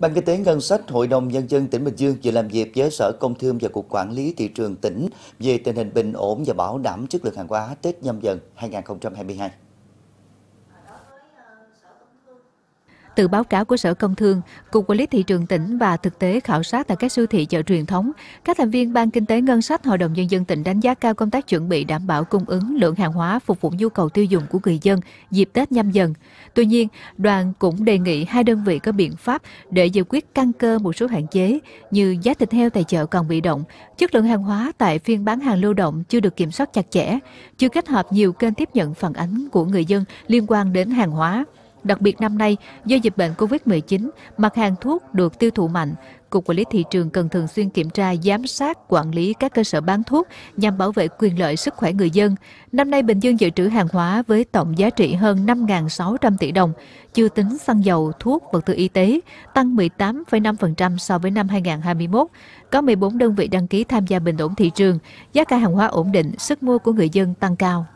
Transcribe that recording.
Ban Kinh tế Ngân sách Hội đồng Nhân dân tỉnh Bình Dương vừa làm việc với Sở Công Thương và Cục Quản lý Thị trường tỉnh về tình hình bình ổn và bảo đảm chất lượng hàng hóa Tết nhâm dần 2022. Từ báo cáo của Sở Công Thương, Cục Quản lý Thị trường tỉnh và thực tế khảo sát tại các siêu thị chợ truyền thống, các thành viên Ban Kinh tế Ngân sách Hội đồng Nhân dân tỉnh đánh giá cao công tác chuẩn bị đảm bảo cung ứng lượng hàng hóa phục vụ nhu cầu tiêu dùng của người dân dịp Tết nhâm dần. Tuy nhiên, đoàn cũng đề nghị hai đơn vị có biện pháp để giải quyết căn cơ một số hạn chế như giá thịt heo tại chợ còn bị động, chất lượng hàng hóa tại phiên bán hàng lưu động chưa được kiểm soát chặt chẽ, chưa kết hợp nhiều kênh tiếp nhận phản ánh của người dân liên quan đến hàng hóa. Đặc biệt năm nay, do dịch bệnh COVID-19, mặt hàng thuốc được tiêu thụ mạnh. Cục Quản lý Thị trường cần thường xuyên kiểm tra, giám sát, quản lý các cơ sở bán thuốc nhằm bảo vệ quyền lợi sức khỏe người dân. Năm nay, Bình Dương dự trữ hàng hóa với tổng giá trị hơn 5.600 tỷ đồng, chưa tính xăng dầu, thuốc, vật tư y tế, tăng 18,5% so với năm 2021. Có 14 đơn vị đăng ký tham gia bình ổn thị trường, giá cả hàng hóa ổn định, sức mua của người dân tăng cao.